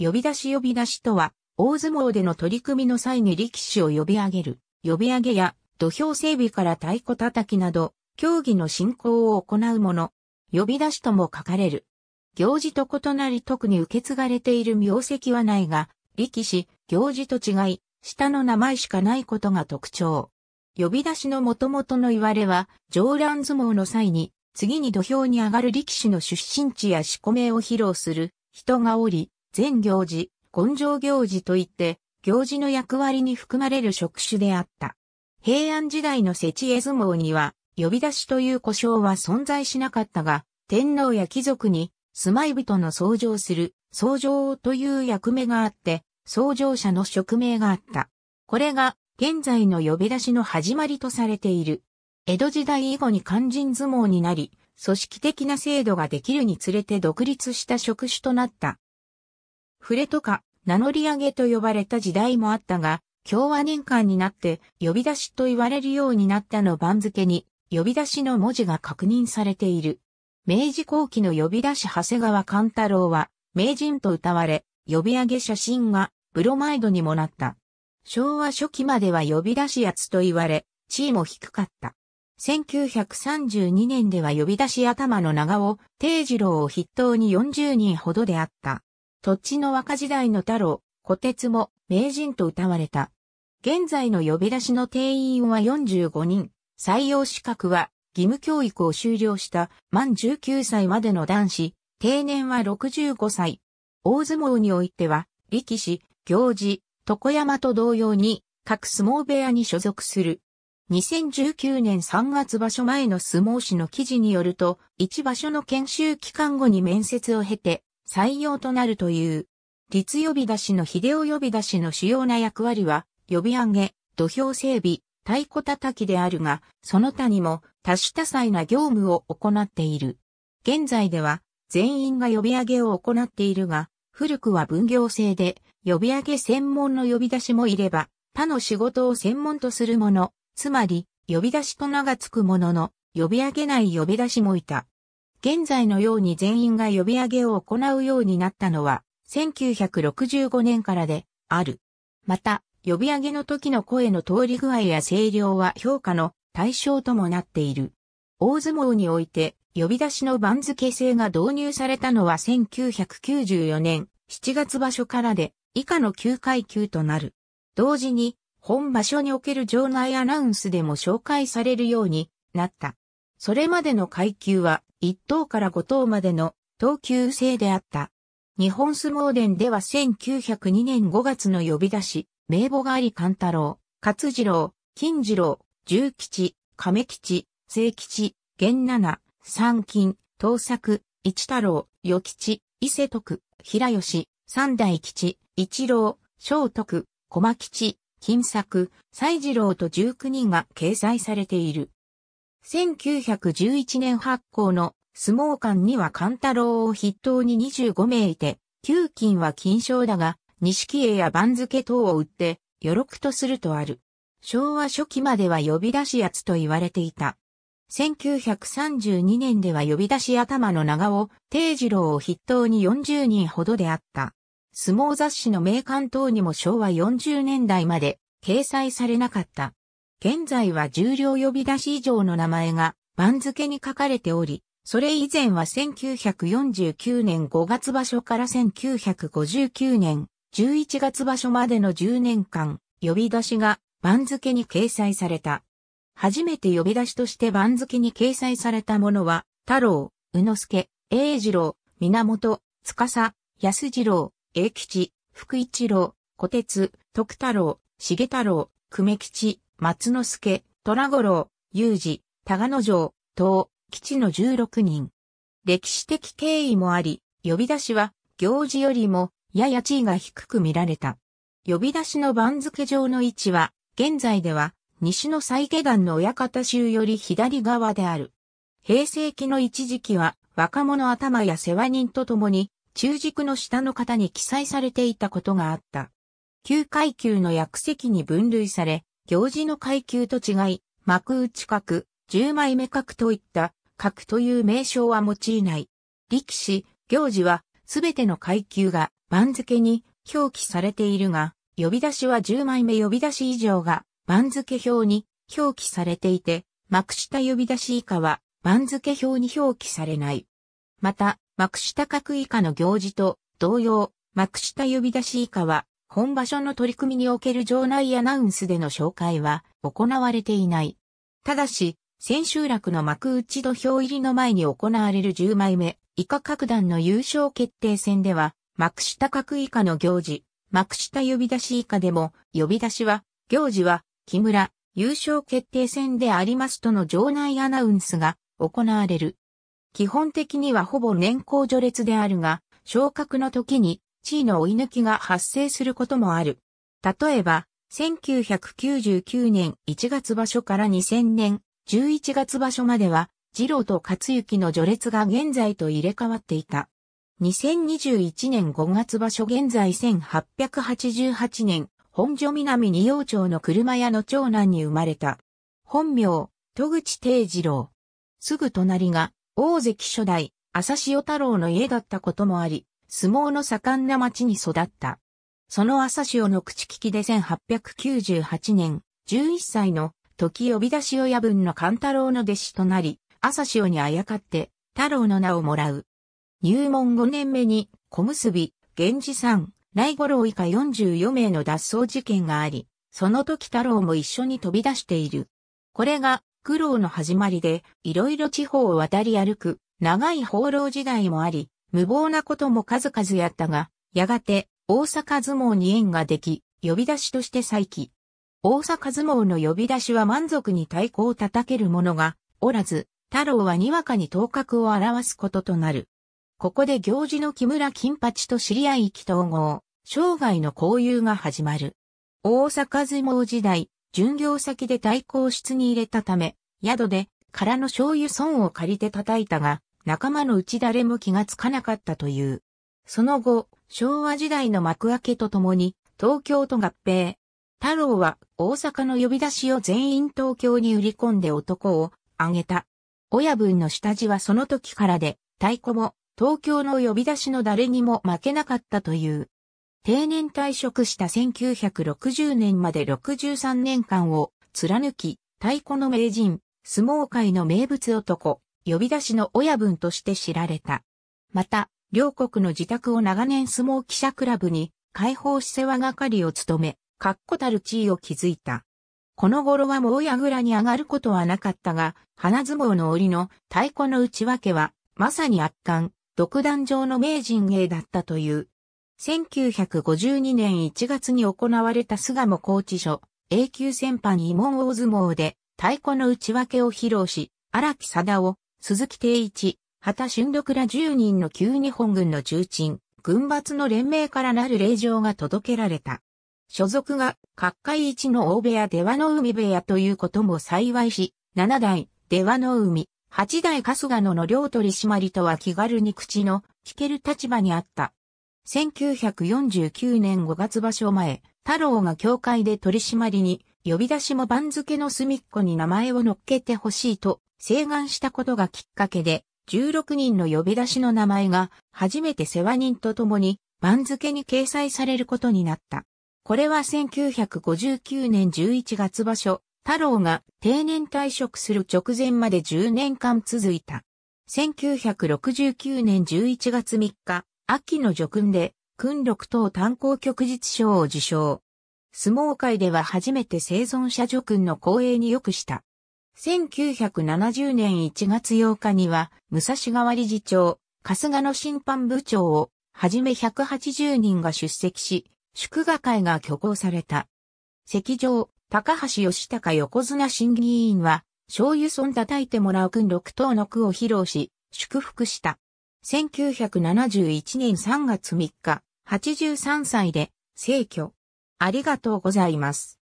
呼び出し呼び出しとは、大相撲での取り組みの際に力士を呼び上げる、呼び上げや土俵整備から太鼓叩きなど、競技の進行を行うもの。呼び出しとも書かれる。行事と異なり特に受け継がれている名跡はないが、力士、行事と違い、下の名前しかないことが特徴。呼び出しの元々の言われは、上乱相撲の際に、次に土俵に上がる力士の出身地や仕込めを披露する人がおり、全行事、根性行事といって、行事の役割に含まれる職種であった。平安時代の設知絵相撲には、呼び出しという故障は存在しなかったが、天皇や貴族に、住まい人の創上する、創上という役目があって、創上者の職名があった。これが、現在の呼び出しの始まりとされている。江戸時代以後に肝心相撲になり、組織的な制度ができるにつれて独立した職種となった。フレとか名乗り上げと呼ばれた時代もあったが、共和年間になって呼び出しと言われるようになったの番付に呼び出しの文字が確認されている。明治後期の呼び出し長谷川勘太郎は名人と歌われ、呼び上げ写真がブロマイドにもなった。昭和初期までは呼び出しやつと言われ、地位も低かった。1932年では呼び出し頭の長尾、定次郎を筆頭に40人ほどであった。土地の若時代の太郎、小鉄も名人と歌われた。現在の呼び出しの定員は45人、採用資格は義務教育を修了した満19歳までの男子、定年は65歳。大相撲においては、力士、行事、床山と同様に、各相撲部屋に所属する。2019年3月場所前の相撲誌の記事によると、一場所の研修期間後に面接を経て、採用となるという。立呼び出しの秀夫呼び出しの主要な役割は、呼び上げ、土俵整備、太鼓叩きであるが、その他にも多種多彩な業務を行っている。現在では、全員が呼び上げを行っているが、古くは分業制で、呼び上げ専門の呼び出しもいれば、他の仕事を専門とするもの、つまり、呼び出しと名が付くものの、呼び上げない呼び出しもいた。現在のように全員が呼び上げを行うようになったのは、1965年からで、ある。また、呼び上げの時の声の通り具合や声量は評価の対象ともなっている。大相撲において、呼び出しの番付制が導入されたのは1994年7月場所からで、以下の9階級となる。同時に、本場所における場内アナウンスでも紹介されるようになった。それまでの階級は1等から5等までの等級制であった。日本相撲伝では1902年5月の呼び出し、名簿があり勘太郎、勝次郎、金次郎、重吉、亀吉、清吉、玄七、三金、東作、一太郎、与吉、伊勢徳、平吉、三大吉、一郎、正徳、駒吉、金作、西次郎と19人が掲載されている。1911年発行の相撲館には勘太郎を筆頭に25名いて、旧金は金賞だが、錦絵や番付等を売って、余力とするとある。昭和初期までは呼び出しやつと言われていた。1932年では呼び出し頭の長尾、定次郎を筆頭に40人ほどであった。相撲雑誌の名刊等にも昭和40年代まで掲載されなかった。現在は重量呼び出し以上の名前が番付に書かれており、それ以前は1949年5月場所から1959年11月場所までの10年間、呼び出しが番付に掲載された。初めて呼び出しとして番付に掲載されたものは、太郎、宇之助、英二郎、源、司、安二郎、英吉、福一郎、小鉄、徳太郎、重太郎、久米吉、松之助、虎五郎、雄二、賀野城、東、基地の16人。歴史的経緯もあり、呼び出しは行事よりもやや地位が低く見られた。呼び出しの番付上の位置は、現在では西の再下段の親方衆より左側である。平成期の一時期は若者頭や世話人と共に中軸の下の方に記載されていたことがあった。旧階級の役席に分類され、行事の階級と違い、幕内格、十枚目格といった格という名称は用いない。力士、行事はすべての階級が番付に表記されているが、呼び出しは10枚目呼び出し以上が番付表に表記されていて、幕下呼び出し以下は番付表に表記されない。また、幕下格以下の行事と同様、幕下呼び出し以下は本場所の取り組みにおける場内アナウンスでの紹介は行われていない。ただし、千秋楽の幕内土俵入りの前に行われる10枚目以下各段の優勝決定戦では、幕下各以下の行事、幕下呼び出し以下でも、呼び出しは、行事は、木村、優勝決定戦でありますとの場内アナウンスが行われる。基本的にはほぼ年功序列であるが、昇格の時に地位の追い抜きが発生することもある。例えば、1999年1月場所から2000年11月場所までは、二郎と勝幸の序列が現在と入れ替わっていた。2021年5月場所現在1888年、本所南二葉町の車屋の長男に生まれた。本名、戸口定次郎。すぐ隣が、大関初代、朝潮太郎の家だったこともあり、相撲の盛んな町に育った。その朝潮の口利きで1898年、11歳の時呼び出し親分の勘太郎の弟子となり、朝潮にあやかって、太郎の名をもらう。入門5年目に、小結、源氏さん、来五郎以下44名の脱走事件があり、その時太郎も一緒に飛び出している。これが、苦労の始まりで、いろいろ地方を渡り歩く、長い放浪時代もあり、無謀なことも数々やったが、やがて大阪相撲に縁ができ、呼び出しとして再起。大阪相撲の呼び出しは満足に太鼓を叩ける者がおらず、太郎はにわかに頭角を表すこととなる。ここで行事の木村金八と知り合い意気統合、生涯の交友が始まる。大阪相撲時代、巡業先で太鼓を室に入れたため、宿で、空の醤油損を借りて叩いたが、仲間のうち誰も気がつかなかったという。その後、昭和時代の幕開けとともに、東京と合併。太郎は大阪の呼び出しを全員東京に売り込んで男を挙げた。親分の下地はその時からで、太鼓も東京の呼び出しの誰にも負けなかったという。定年退職した1960年まで63年間を貫き、太鼓の名人、相撲界の名物男、呼び出しの親分として知られた。また、両国の自宅を長年相撲記者クラブに解放し世話係を務め、確固たる地位を築いた。この頃はもう矢倉に上がることはなかったが、花相撲の折の太鼓の内訳は、まさに圧巻、独壇場の名人芸だったという。1952年1月に行われた菅野高知所、A 級戦犯慰問大相撲で太鼓の内訳を披露し、荒木貞夫、鈴木定一、畑俊六ら10人の旧日本軍の中鎮、軍閥の連盟からなる令状が届けられた。所属が、各界一の大部屋出羽の海部屋ということも幸いし、7代、出羽の海、8代春日野の両取締りとは気軽に口の聞ける立場にあった。1949年5月場所前、太郎が教会で取締りに呼び出しも番付の隅っこに名前を乗っけてほしいと、請願したことがきっかけで、16人の呼び出しの名前が、初めて世話人と共に、番付に掲載されることになった。これは1959年11月場所、太郎が定年退職する直前まで10年間続いた。1969年11月3日、秋の叙勲で、訓録等炭鉱旭日賞を受賞。相撲界では初めて生存者助君の光栄に良くした。1970年1月8日には、武蔵川理事長、春日野審判部長を、はじめ180人が出席し、祝賀会が挙行された。席上、高橋義隆横綱審議委員は、醤油村叩いてもらう君六等の句を披露し、祝福した。1971年3月3日、83歳で、逝去。ありがとうございます。